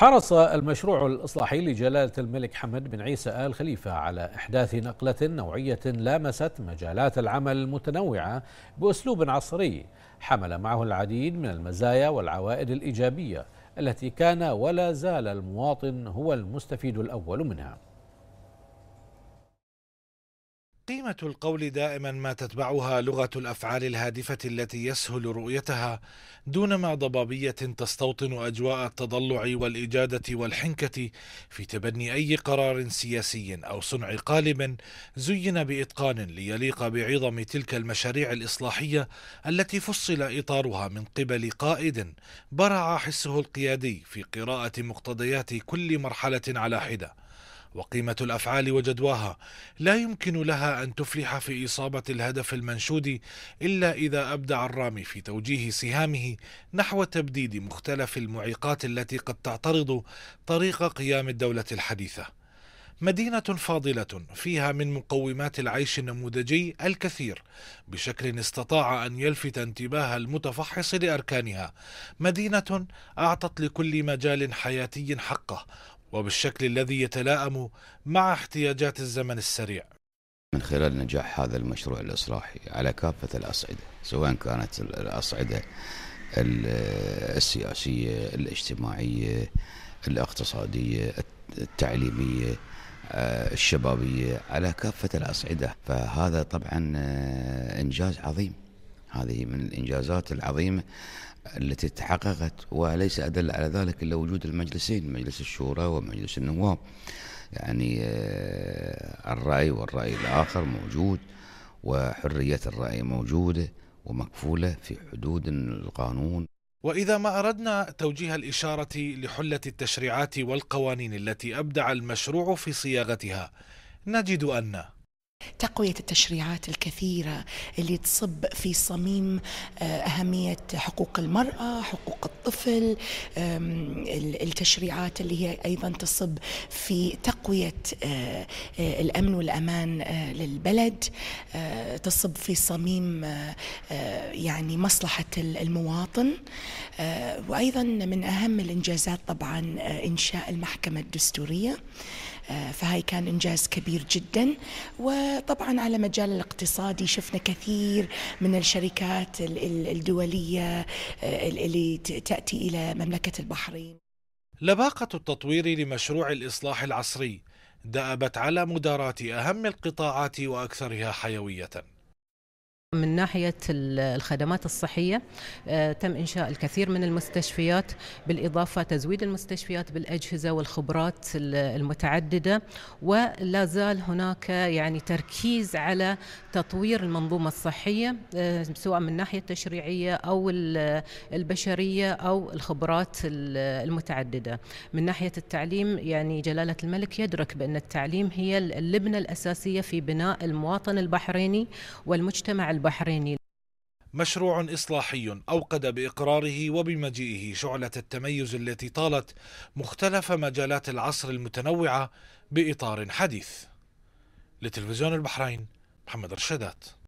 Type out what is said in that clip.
حرص المشروع الإصلاحي لجلالة الملك حمد بن عيسى آل خليفة على إحداث نقلة نوعية لامست مجالات العمل المتنوعة بأسلوب عصري حمل معه العديد من المزايا والعوائد الإيجابية التي كان ولا زال المواطن هو المستفيد الأول منها قيمة القول دائما ما تتبعها لغة الأفعال الهادفة التي يسهل رؤيتها دونما ضبابية تستوطن أجواء التضلع والإجادة والحنكة في تبني أي قرار سياسي أو صنع قالب زين بإتقان ليليق بعظم تلك المشاريع الإصلاحية التي فصل إطارها من قبل قائد برع حسه القيادي في قراءة مقتضيات كل مرحلة على حدة وقيمة الأفعال وجدواها لا يمكن لها أن تفلح في إصابة الهدف المنشود إلا إذا أبدع الرامي في توجيه سهامه نحو تبديد مختلف المعيقات التي قد تعترض طريق قيام الدولة الحديثة مدينة فاضلة فيها من مقومات العيش النموذجي الكثير بشكل استطاع أن يلفت انتباه المتفحص لأركانها مدينة أعطت لكل مجال حياتي حقه وبالشكل الذي يتلائم مع احتياجات الزمن السريع من خلال نجاح هذا المشروع الإصلاحي على كافة الأصعدة سواء كانت الأصعدة السياسية الاجتماعية الاقتصادية التعليمية آه، الشبابية على كافة الأصعدة فهذا طبعا آه، إنجاز عظيم هذه من الإنجازات العظيمة التي تحققت وليس أدل على ذلك إلا وجود المجلسين مجلس الشورى ومجلس النواب يعني آه، الرأي والرأي الآخر موجود وحرية الرأي موجودة ومكفولة في حدود القانون وإذا ما أردنا توجيه الإشارة لحلة التشريعات والقوانين التي أبدع المشروع في صياغتها نجد أن تقوية التشريعات الكثيرة اللي تصب في صميم آه، أهمية حقوق المرأة، حقوق الطفل، التشريعات اللي هي أيضا تصب في تقوية آه، آه، الأمن والأمان للبلد، تصب في صميم يعني مصلحة المواطن، وأيضا من أهم الإنجازات طبعا إنشاء المحكمة الدستورية. آه، فهاي كان إنجاز كبير جدا وطبعا على مجال الاقتصادي شفنا كثير من الشركات الدولية آه، اللي تأتي إلى مملكة البحرين لباقة التطوير لمشروع الإصلاح العصري دأبت على مداراة أهم القطاعات وأكثرها حيوية من ناحية الخدمات الصحية آه، تم إنشاء الكثير من المستشفيات بالإضافة تزويد المستشفيات بالأجهزة والخبرات المتعددة ولا زال هناك يعني تركيز على تطوير المنظومة الصحية آه، سواء من ناحية التشريعية أو البشرية أو الخبرات المتعددة من ناحية التعليم يعني جلالة الملك يدرك بأن التعليم هي اللبنة الأساسية في بناء المواطن البحريني والمجتمع البحريني مشروع إصلاحي أوقد بإقراره وبمجيئه شعلة التميز التي طالت مختلف مجالات العصر المتنوعة بإطار حديث لتلفزيون البحرين محمد رشادات